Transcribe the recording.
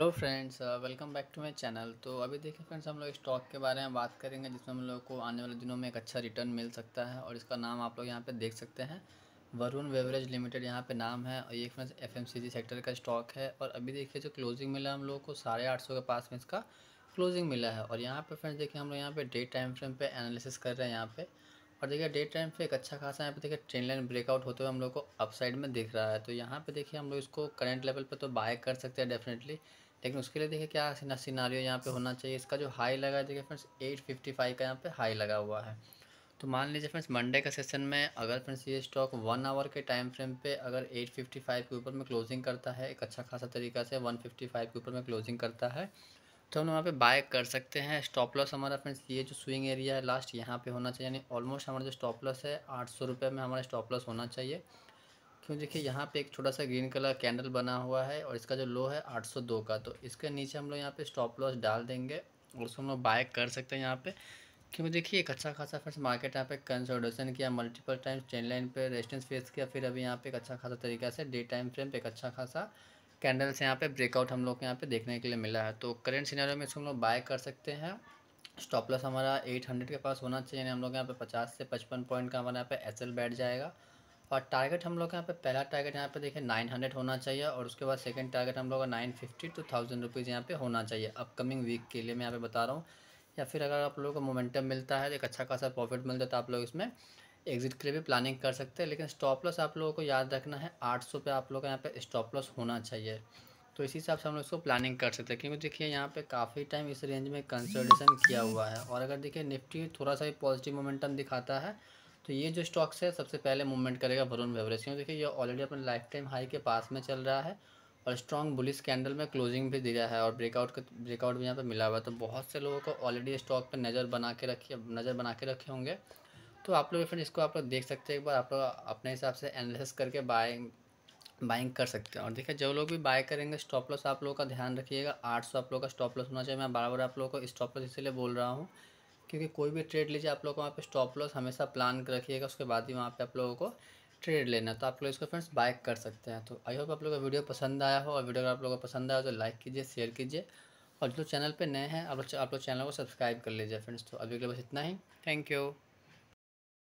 hello friends welcome back to my channel तो अभी देखिए फ्रेंड्स हम लोग स्टॉक के बारे में बात करेंगे जिसमें हम लोग को आने वाले दिनों में एक अच्छा रिटर्न मिल सकता है और इसका नाम आप लोग यहाँ पे देख सकते हैं वरुण वेवरेज लिमिटेड यहाँ पे नाम है और ये फ्रेंड्स जी सेक्टर का स्टॉक है और अभी देखिए जो क्लोजिंग मिला हम लोग को साढ़े आठ सौ के पास में इसका क्लोजिंग मिला है और यहाँ पर फ्रेंड्स देखिए हम लोग यहाँ पर डे टाइम फ्रेम पर एनालिसिस कर रहे हैं यहाँ पर और देखिए डे टाइम पर एक अच्छा खासा यहाँ पर देखिए ट्रेन लाइन ब्रेकआउट होते हुए हम लोग को अपसाइड में दिख रहा है तो यहाँ पे देखिए हम लोग इसको करंट लेवल पे तो बाय कर सकते हैं डेफिनेटली लेकिन उसके लिए देखिए क्या सिनारियो यहाँ पे होना चाहिए इसका जो हाई लगा है देखिए फ्रेंड्स एट फिफ्टी फाइव का यहाँ पे हाई लगा हुआ है तो मान लीजिए फ्रेंड्स मंडे का सेशन में अगर फ्रेंड्स ये स्टॉक वन आवर के टाइम फ्रेम पे अगर एट फिफ्टी फाइव के ऊपर में क्लोजिंग करता है एक अच्छा खासा तरीका से वन फिफ्टी फाइव के ऊपर में क्लोजिंग करता है तो हम वहाँ पे बाय कर सकते हैं स्टॉप लॉस हमारा फ्रेंड्स ये जो स्विंग एरिया है लास्ट यहाँ पे होना चाहिए यानी ऑलमोस्ट हमारा जो स्टॉप लॉस है आठ सौ में हमारा स्टॉप लॉस होना चाहिए इसमें देखिए यहाँ पे एक छोटा सा ग्रीन कलर कैंडल बना हुआ है और इसका जो लो है 802 का तो इसके नीचे हम लोग यहाँ पे स्टॉप लॉस डाल देंगे और उसको हम लोग बाय कर सकते हैं यहाँ पे क्योंकि देखिए एक अच्छा खासा फिर मार्केट यहाँ पे कंसोडेशन किया मल्टीपल टाइम्स ट्रेन लाइन पर रेजिस्टेंस फेस किया फिर अभी यहाँ पे एक अच्छा खासा तरीका से डे टाइम फ्रेम पर एक अच्छा खासा कैंडल से यहाँ पे ब्रेकआउट हम लोग को यहाँ पे देखने के लिए मिला है तो करेंट सिनेरियो में इसको हम लोग बाय कर सकते हैं स्टॉप लॉस हमारा 800 के पास होना चाहिए यानी हम लोग यहाँ पे 50 से 55 पॉइंट का हमारे यहाँ पे एसएल बैठ जाएगा और टारगेट हम लोग के यहाँ पे पहला टारगेट यहाँ पे देखिए नाइन हंड्रेड होना चाहिए और उसके बाद सेकंड टारगेट हम लोग का nine fifty two thousand rupees यहाँ पे होना चाहिए अपकमिंग वीक के लिए मैं यहाँ पे बता रहा हूँ या फिर अगर आप लोगों को मोमेंटम मिलता है एक अच्छा खासा प्रॉफिट मिलता है तो आप लोग इसमें एग्जिट के लिए भी प्लानिंग कर सकते हैं लेकिन स्टॉप लॉस आप लोगों को याद रखना है आठ सौ पे आप लोग का यहाँ पे स्टॉप लॉस होना चाहिए तो इसी हिसाब से हम लोग इसको प्लानिंग कर सकते हैं क्योंकि देखिए यहाँ पे काफ़ी टाइम इस रेंज में कंसल्टेशन किया हुआ है और अगर देखिए निफ्टी थोड़ा सा भी पॉजिटिव मोमेंटम दिखाता है तो ये जो स्टॉक्स है सबसे पहले मूवमेंट करेगा वरुण बेवरेज क्यों देखिए ये ऑलरेडी अपने लाइफ टाइम हाई के पास में चल रहा है और स्ट्रॉन्ग बुलिस कैंडल में क्लोजिंग भी दिया है और ब्रेकआउट का ब्रेकआउट भी यहाँ पर मिला हुआ है तो बहुत से लोगों को ऑलरेडी स्टॉक पर नज़र बना के रखी नज़र बना के रखे होंगे तो आप लोग फ्रेंड इसको आप लोग देख सकते हैं एक बार आप लोग अपने हिसाब से एनालिसिस करके बाइंग बाइंग कर सकते हैं और देखिए जो लोग भी बाय करेंगे स्टॉप लॉस आप लोगों का ध्यान रखिएगा आठ सौ आप लोगों का स्टॉप लॉस होना चाहिए मैं बार बार आप लोगों को स्टॉप लॉस इसीलिए बोल रहा हूँ क्योंकि कोई भी ट्रेड लीजिए आप लोग वहाँ पे स्टॉप लॉस हमेशा प्लान कर रखिएगा उसके बाद ही वहाँ पे आप लोगों को ट्रेड लेना तो आप लोग इसको फ्रेंड्स बाय कर सकते हैं तो आई होप आप लोगों को वीडियो पसंद आया हो और वीडियो अगर आप लोगों को पसंद आया तो लाइक कीजिए शेयर कीजिए और जो चैनल पर नए हैं आप लोग चैनल को सब्सक्राइब कर लीजिए फ्रेंड्स तो अभी के लिए बस इतना ही थैंक यू